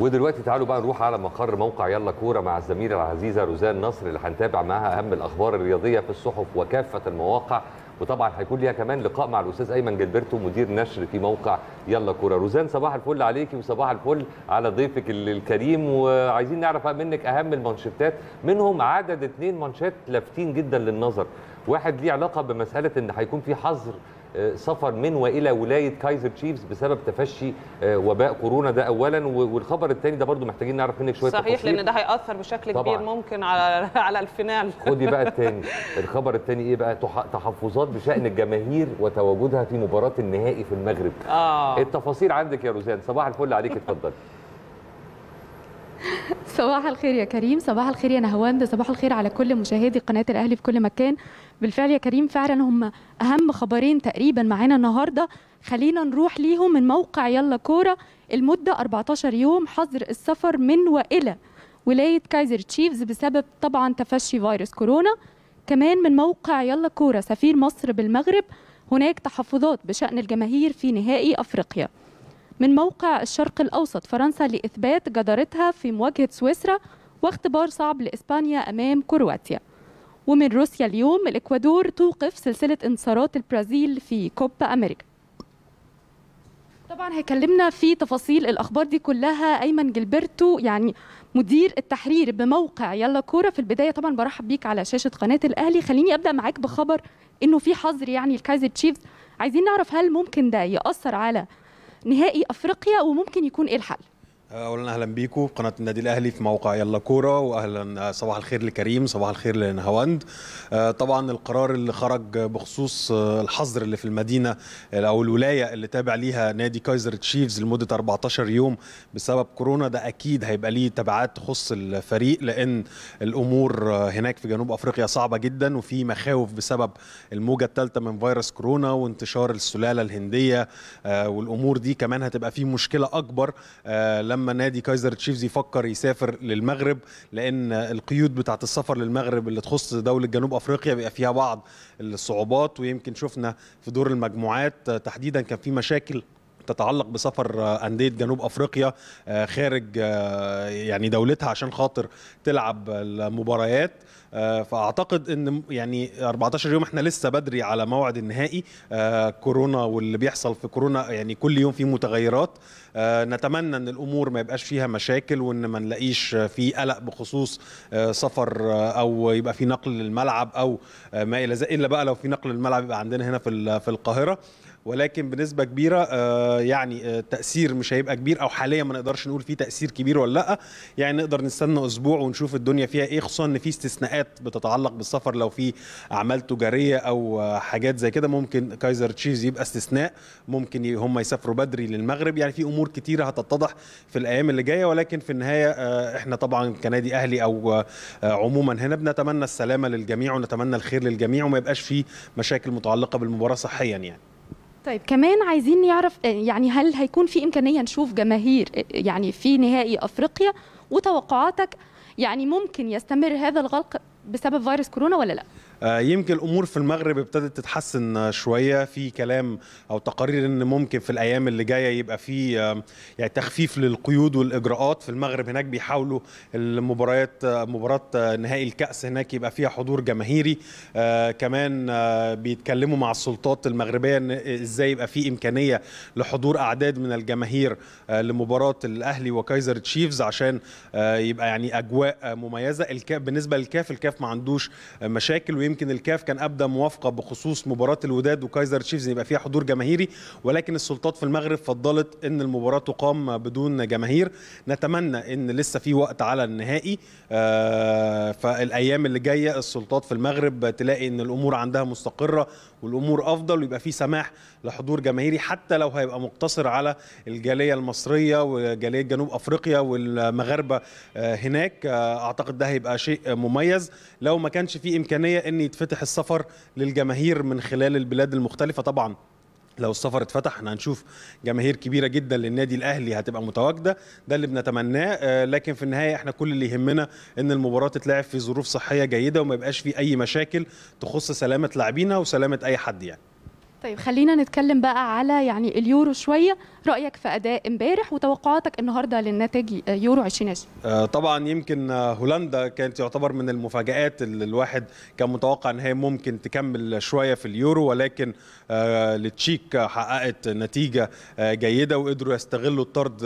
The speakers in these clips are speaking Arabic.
ودلوقتي تعالوا بقى نروح على مقر موقع يلا كوره مع الزميله العزيزه روزان نصر اللي هنتابع معاها اهم الاخبار الرياضيه في الصحف وكافه المواقع وطبعا هيكون ليها كمان لقاء مع الاستاذ ايمن جلبرتو مدير نشر في موقع يلا كوره روزان صباح الفل عليكي وصباح الفل على ضيفك الكريم وعايزين نعرف منك اهم المانشيتات منهم عدد اثنين مانشيت لافتين جدا للنظر واحد ليه علاقه بمساله ان هيكون في حظر سفر من والى ولايه كايزر تشيفز بسبب تفشي آه، وباء كورونا ده اولا والخبر الثاني ده برضو محتاجين نعرف منك شويه صحيح تفاصيل. لان ده هياثر بشكل طبعا. كبير ممكن على على الفينال خدي بقى الثاني الخبر الثاني ايه بقى تحفظات بشان الجماهير وتواجدها في مباراه النهائي في المغرب آه. التفاصيل عندك يا روزان صباح الفل عليك اتفضلي صباح الخير يا كريم صباح الخير يا نهواند صباح الخير على كل مشاهدي قناه الاهلي في كل مكان بالفعل يا كريم فعلا هم اهم خبرين تقريبا معانا النهارده خلينا نروح ليهم من موقع يلا كوره المده 14 يوم حظر السفر من والى ولايه كايزر تشيفز بسبب طبعا تفشي فيروس كورونا كمان من موقع يلا كوره سفير مصر بالمغرب هناك تحفظات بشان الجماهير في نهائي افريقيا من موقع الشرق الأوسط فرنسا لإثبات جدارتها في مواجهة سويسرا واختبار صعب لإسبانيا أمام كرواتيا ومن روسيا اليوم الإكوادور توقف سلسلة انتصارات البرازيل في كوبا أمريكا طبعا هيكلمنا في تفاصيل الاخبار دي كلها ايمن جلبرتو يعني مدير التحرير بموقع يلا كوره في البدايه طبعا برحب بيك على شاشه قناه الاهلي خليني ابدا معاك بخبر انه في حظر يعني الكايزر تشيفز عايزين نعرف هل ممكن ده ياثر على نهائي افريقيا وممكن يكون ايه الحل اولا اهلا بيكم في قناه النادي الاهلي في موقع يلا كوره واهلا آه، صباح الخير لكريم صباح الخير لنهاوند آه، طبعا القرار اللي خرج بخصوص آه، الحظر اللي في المدينه او الولايه اللي تابع ليها نادي كايزر تشيفز لمده 14 يوم بسبب كورونا ده اكيد هيبقى ليه تبعات تخص الفريق لان الامور هناك في جنوب افريقيا صعبه جدا وفي مخاوف بسبب الموجه الثالثه من فيروس كورونا وانتشار السلاله الهنديه والامور دي كمان هتبقى في مشكله اكبر لما لما نادي كايزر تشيفز يفكر يسافر للمغرب لان القيود بتاعت السفر للمغرب اللي تخص دوله جنوب افريقيا بيبقى فيها بعض الصعوبات ويمكن شفنا في دور المجموعات تحديدا كان في مشاكل تتعلق بسفر انديه جنوب افريقيا آه، خارج آه، يعني دولتها عشان خاطر تلعب المباريات آه، فاعتقد ان يعني 14 يوم احنا لسه بدري على موعد النهائي آه، كورونا واللي بيحصل في كورونا يعني كل يوم فيه متغيرات آه، نتمنى ان الامور ما يبقاش فيها مشاكل وان ما نلاقيش في قلق بخصوص سفر او يبقى في نقل للملعب او ما الى ذلك الا بقى لو في نقل للملعب يبقى عندنا هنا في في القاهره ولكن بنسبه كبيره يعني التاثير مش هيبقى كبير او حاليا ما نقدرش نقول في تاثير كبير ولا لا يعني نقدر نستنى اسبوع ونشوف الدنيا فيها ايه خصوصا ان في استثناءات حاجات بتتعلق بالسفر لو في اعمال تجاريه او حاجات زي كده ممكن كايزر تشيز يبقى استثناء ممكن هم يسافروا بدري للمغرب يعني في امور كتيره هتتضح في الايام اللي جايه ولكن في النهايه آه، احنا طبعا كنادي اهلي او آه، عموما هنا بنتمنى السلامه للجميع ونتمنى الخير للجميع وما يبقاش في مشاكل متعلقه بالمباراه صحيا يعني طيب كمان عايزين نعرف آه، يعني هل هيكون في امكانيه نشوف جماهير يعني في نهائي افريقيا وتوقعاتك يعني ممكن يستمر هذا الغلق بسبب فيروس كورونا ولا لا آه، يمكن الامور في المغرب ابتدت تتحسن شويه في كلام او تقارير ان ممكن في الايام اللي جايه يبقى في آه، يعني تخفيف للقيود والاجراءات في المغرب هناك بيحاولوا المباريات آه، مباراه نهائي الكاس هناك يبقى فيها حضور جماهيري كمان بيتكلموا مع السلطات المغربيه ان ازاي يبقى في امكانيه لحضور اعداد من الجماهير لمباراه الاهلي وكايزر تشيفز عشان يبقى يعني اجواء مميزه بالنسبه للكاف الكاف ما عندوش مشاكل ويمكن الكاف كان ابدى موافقه بخصوص مباراه الوداد وكايزر تشيفز يبقى فيها حضور جماهيري ولكن السلطات في المغرب فضلت ان المباراه تقام بدون جماهير نتمنى ان لسه في وقت على النهائي آه، فالايام اللي جايه السلطات في المغرب تلاقي ان الامور عندها مستقره والامور افضل ويبقى في سماح لحضور جماهيري حتى لو هيبقى مقتصر على الجاليه المصريه وجاليه جنوب افريقيا والمغاربه آه، هناك آه، اعتقد ده هيبقى شيء مميز لو ما كانش في امكانيه ان ان يتفتح السفر للجماهير من خلال البلاد المختلفه طبعا لو السفر اتفتح احنا هنشوف جماهير كبيره جدا للنادي الاهلي هتبقى متواجده ده اللي بنتمناه آه، لكن في النهايه احنا كل اللي يهمنا ان المباراه تتلعب في ظروف صحيه جيده وما يبقاش في اي مشاكل تخص سلامه لاعبينا وسلامه اي حد يعني طيب خلينا نتكلم بقى على يعني اليورو شويه رايك في اداء امبارح وتوقعاتك النهارده للنتائج يورو 2020 آه، طبعا يمكن آه، هولندا كانت يعتبر من المفاجات اللي الواحد كان متوقع ان هي ممكن تكمل شويه في اليورو ولكن التشيك آه، حققت نتيجه جيده وقدروا يستغلوا الطرد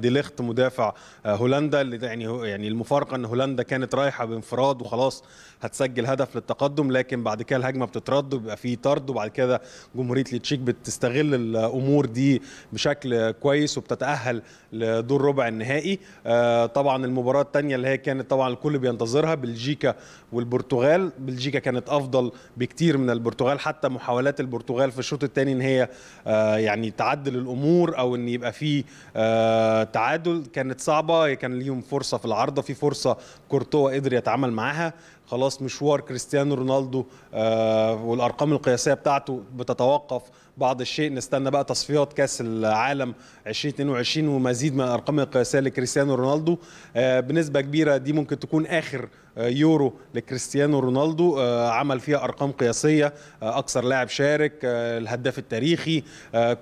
ديليخت مدافع هولندا اللي يعني يعني المفارقه ان هولندا كانت رايحه بانفراد وخلاص هتسجل هدف للتقدم لكن بعد كده الهجمه بتترد وبيبقى في طرد وبعد كده جمهوريه ليتشيك بتستغل الامور دي بشكل كويس وبتتاهل لدور ربع النهائي آه، طبعا المباراه الثانيه اللي هي كانت طبعا الكل بينتظرها بلجيكا والبرتغال بلجيكا كانت افضل بكتير من البرتغال حتى محاولات البرتغال في الشوط الثاني ان هي آه، يعني تعدل الامور او ان يبقى في آه، تعادل كانت صعبه كان ليهم فرصه في العارضه في فرصه كورتوا قدر يتعامل معاها خلاص مشوار كريستيانو رونالدو آه، والارقام القياسيه بتاعته بتتوقف بعض الشيء نستنى بقى تصفيات كاس العالم 2022 ومزيد من الارقام القياسيه لكريستيانو رونالدو آه، بنسبه كبيره دي ممكن تكون اخر آه، يورو لكريستيانو رونالدو آه، عمل فيها ارقام قياسيه اكثر لاعب شارك الهداف التاريخي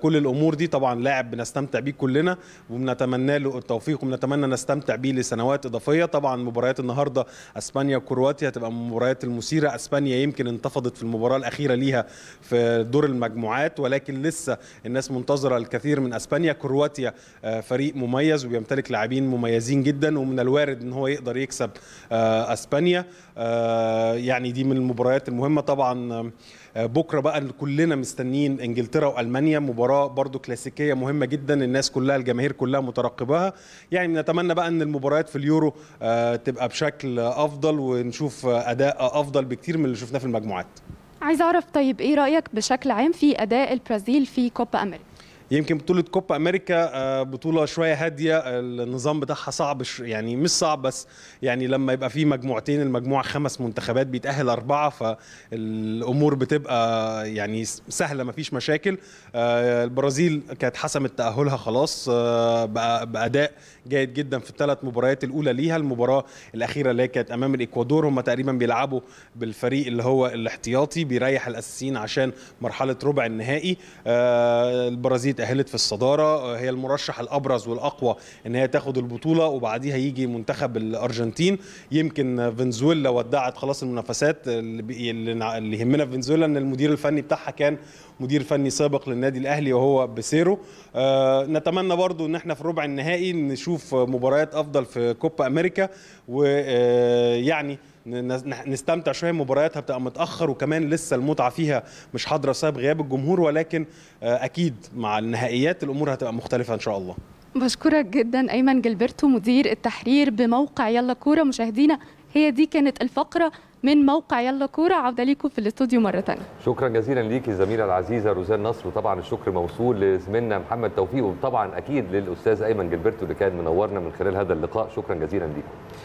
كل الامور دي طبعا لاعب بنستمتع بيه كلنا وبنتمنى له التوفيق وبنتمنى نستمتع بيه لسنوات اضافيه طبعا مباريات النهارده اسبانيا وكرواتيا هتبقى من المباريات المثيره اسبانيا يمكن انتفضت في المباراه الاخيره ليها في دور المجموعات ولكن لسه الناس منتظره الكثير من اسبانيا كرواتيا آه، فريق مميز وبيمتلك لاعبين مميزين جدا ومن الوارد ان هو يقدر يكسب آه، اسبانيا آه، يعني دي من المباريات المهمه طبعا بكره بقى كلنا مستنيين انجلترا والمانيا مباراه برضو كلاسيكيه مهمه جدا الناس كلها الجماهير كلها مترقباها يعني نتمنى بقى ان المباريات في اليورو تبقى بشكل افضل ونشوف اداء افضل بكتير من اللي شفناه في المجموعات عايز اعرف طيب ايه رايك بشكل عام في اداء البرازيل في كوبا امريكا يمكن بطوله كوبا امريكا آه، بطوله شويه هاديه آه، النظام بتاعها صعب يعني مش صعب بس يعني لما يبقى في مجموعتين المجموعه خمس منتخبات بيتاهل اربعه فالامور بتبقى يعني سهله مفيش مشاكل آه، البرازيل كانت حسمت تاهلها خلاص باداء جيد جدا في الثلاث مباريات الاولى ليها المباراه الاخيره اللي كانت امام الاكوادور هم تقريبا بيلعبوا بالفريق اللي هو الاحتياطي بيريح الاساسيين عشان مرحله ربع النهائي البرازيل تأهلت في الصدارة هي المرشح الأبرز والأقوى إن هي تاخد البطولة وبعديها يجي منتخب الأرجنتين يمكن فنزويلا ودعت خلاص المنافسات اللي يهمنا في فنزويلا إن المدير الفني بتاعها كان مدير فني سابق للنادي الأهلي وهو بسيرو آه نتمنى برضو إن احنا في ربع النهائي نشوف مباريات أفضل في كوبا أمريكا ويعني آه، نستمتع شويه مبارياتها بتبقى متاخر وكمان لسه المتعه فيها مش حاضره بسبب غياب الجمهور ولكن آه، اكيد مع النهائيات الامور هتبقى مختلفه ان شاء الله بشكرك جدا ايمن جلبرتو مدير التحرير بموقع يلا كوره مشاهدينا هي دي كانت الفقره من موقع يلا كوره عوده ليكم في الاستوديو مره ثانيه شكرا جزيلا ليك الزميله العزيزه روزان نصر وطبعا الشكر موصول لزميلنا محمد توفيق وطبعا اكيد للاستاذ ايمن جلبرتو اللي كان منورنا من خلال هذا اللقاء شكرا جزيلا ليكم